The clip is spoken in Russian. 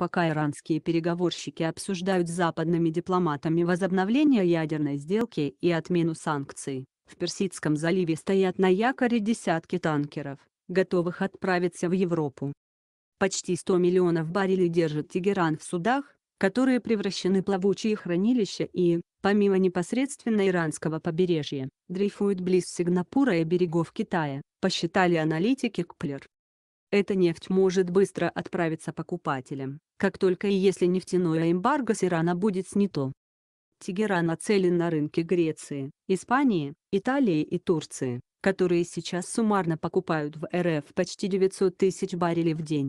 пока иранские переговорщики обсуждают с западными дипломатами возобновление ядерной сделки и отмену санкций, в Персидском заливе стоят на якоре десятки танкеров, готовых отправиться в Европу. Почти 100 миллионов баррелей держит Тегеран в судах, которые превращены в плавучие хранилища и, помимо непосредственно иранского побережья, дрейфуют близ Сингапура и берегов Китая, посчитали аналитики Кплер эта нефть может быстро отправиться покупателям, как только и если нефтяное эмбарго с Ирана будет снято. Тегеран нацелен на рынки Греции, Испании, Италии и Турции, которые сейчас суммарно покупают в РФ почти 900 тысяч баррелей в день.